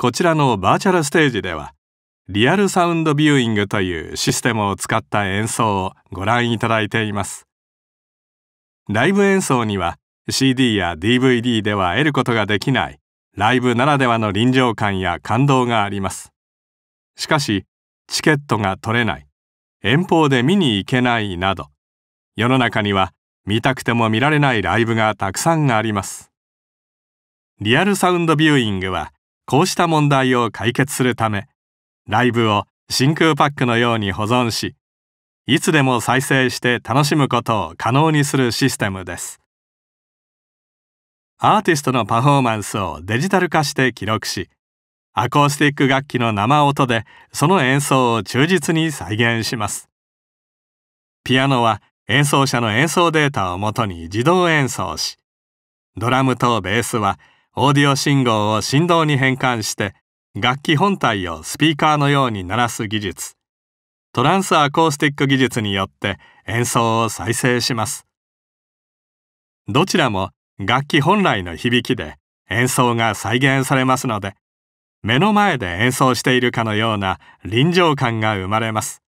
こちらのバーチャルステージではリアルサウンドビューイングというシステムを使った演奏をご覧いただいていますライブ演奏には CD や DVD では得ることができないライブならではの臨場感や感動がありますしかしチケットが取れない遠方で見に行けないなど世の中には見たくても見られないライブがたくさんありますリアルサウンドビューイングはこうした問題を解決するためライブを真空パックのように保存しいつでも再生して楽しむことを可能にするシステムですアーティストのパフォーマンスをデジタル化して記録しアコースティック楽器の生音でその演奏を忠実に再現しますピアノは演奏者の演奏データをもとに自動演奏しドラムとベースはオーディオ信号を振動に変換して楽器本体をスピーカーのように鳴らす技術トランスアコースティック技術によって演奏を再生しますどちらも楽器本来の響きで演奏が再現されますので目の前で演奏しているかのような臨場感が生まれます